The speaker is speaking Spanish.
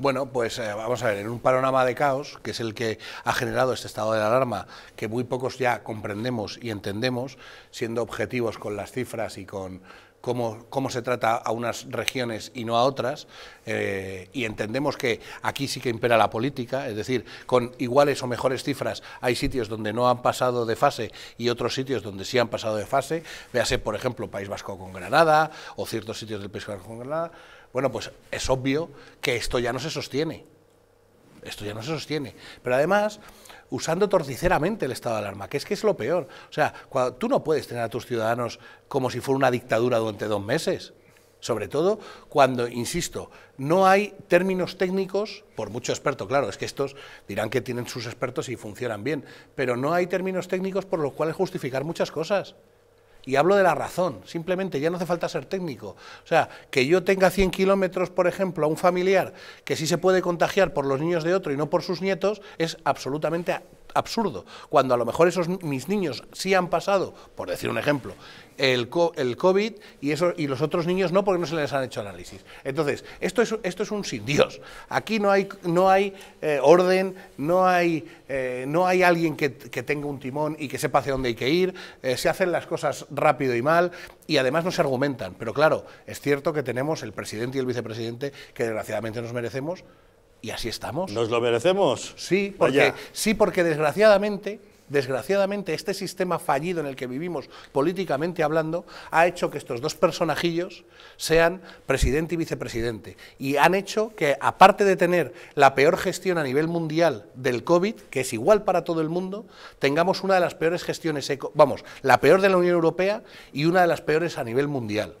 Bueno, pues eh, vamos a ver, en un panorama de caos, que es el que ha generado este estado de alarma, que muy pocos ya comprendemos y entendemos, siendo objetivos con las cifras y con Cómo, cómo, se trata a unas regiones y no a otras, eh, y entendemos que aquí sí que impera la política, es decir, con iguales o mejores cifras hay sitios donde no han pasado de fase y otros sitios donde sí han pasado de fase, véase, por ejemplo, País Vasco con Granada o ciertos sitios del País Vasco con Granada, bueno, pues es obvio que esto ya no se sostiene esto ya no se sostiene. Pero además, usando torticeramente el estado de alarma, que es que es lo peor. O sea, tú no puedes tener a tus ciudadanos como si fuera una dictadura durante dos meses. Sobre todo cuando, insisto, no hay términos técnicos, por mucho experto, claro, es que estos dirán que tienen sus expertos y funcionan bien, pero no hay términos técnicos por los cuales justificar muchas cosas. Y hablo de la razón, simplemente, ya no hace falta ser técnico. O sea, que yo tenga 100 kilómetros, por ejemplo, a un familiar que sí se puede contagiar por los niños de otro y no por sus nietos, es absolutamente absurdo, cuando a lo mejor esos mis niños sí han pasado, por decir un ejemplo, el, el COVID y, y los otros niños no porque no se les han hecho análisis. Entonces, esto es, esto es un sin Dios. Aquí no hay, no hay eh, orden, no hay, eh, no hay alguien que, tenga un timón y que sepa hacia dónde hay que ir, eh, se hacen las cosas rápido y mal y además no se argumentan. Pero claro, es cierto que tenemos el presidente y el vicepresidente que desgraciadamente nos merecemos y así estamos. ¿Nos lo merecemos? Sí, porque, sí, porque desgraciadamente, desgraciadamente, este sistema fallido en el que vivimos políticamente hablando ha hecho que estos dos personajillos sean presidente y vicepresidente. Y han hecho que, aparte de tener la peor gestión a nivel mundial del COVID, que es igual para todo el mundo, tengamos una de las peores gestiones, vamos, la peor de la Unión Europea y una de las peores a nivel mundial.